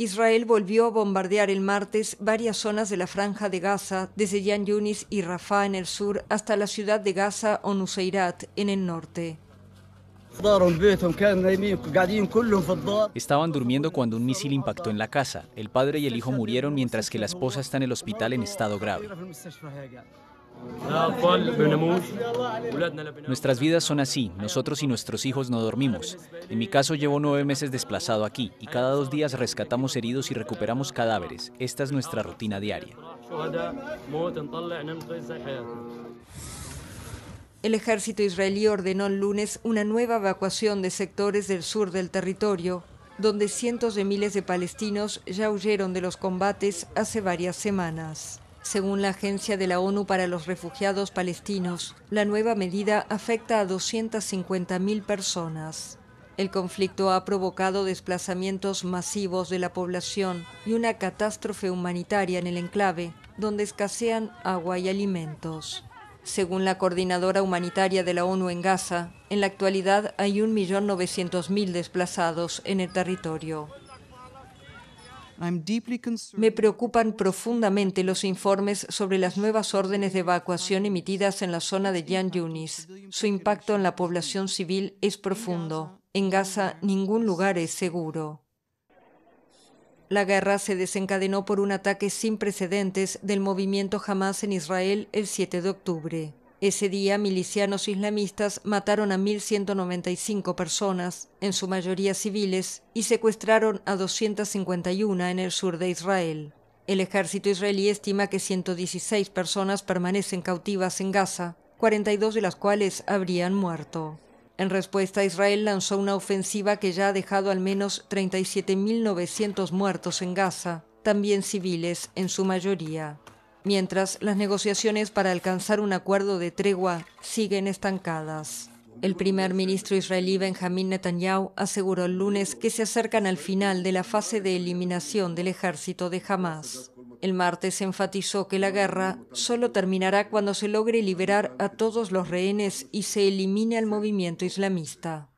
Israel volvió a bombardear el martes varias zonas de la franja de Gaza, desde Yan Yunis y Rafah en el sur hasta la ciudad de Gaza o Nuseirat en el norte. Estaban durmiendo cuando un misil impactó en la casa. El padre y el hijo murieron mientras que la esposa está en el hospital en estado grave. Nuestras vidas son así, nosotros y nuestros hijos no dormimos. En mi caso llevo nueve meses desplazado aquí y cada dos días rescatamos heridos y recuperamos cadáveres. Esta es nuestra rutina diaria. El ejército israelí ordenó el lunes una nueva evacuación de sectores del sur del territorio, donde cientos de miles de palestinos ya huyeron de los combates hace varias semanas. Según la Agencia de la ONU para los Refugiados Palestinos, la nueva medida afecta a 250.000 personas. El conflicto ha provocado desplazamientos masivos de la población y una catástrofe humanitaria en el enclave, donde escasean agua y alimentos. Según la coordinadora humanitaria de la ONU en Gaza, en la actualidad hay 1.900.000 desplazados en el territorio. Me preocupan profundamente los informes sobre las nuevas órdenes de evacuación emitidas en la zona de Yan Yunis. Su impacto en la población civil es profundo. En Gaza ningún lugar es seguro. La guerra se desencadenó por un ataque sin precedentes del movimiento Hamas en Israel el 7 de octubre. Ese día, milicianos islamistas mataron a 1.195 personas, en su mayoría civiles, y secuestraron a 251 en el sur de Israel. El ejército israelí estima que 116 personas permanecen cautivas en Gaza, 42 de las cuales habrían muerto. En respuesta, Israel lanzó una ofensiva que ya ha dejado al menos 37.900 muertos en Gaza, también civiles en su mayoría mientras las negociaciones para alcanzar un acuerdo de tregua siguen estancadas. El primer ministro israelí Benjamin Netanyahu aseguró el lunes que se acercan al final de la fase de eliminación del ejército de Hamas. El martes enfatizó que la guerra solo terminará cuando se logre liberar a todos los rehenes y se elimine al movimiento islamista.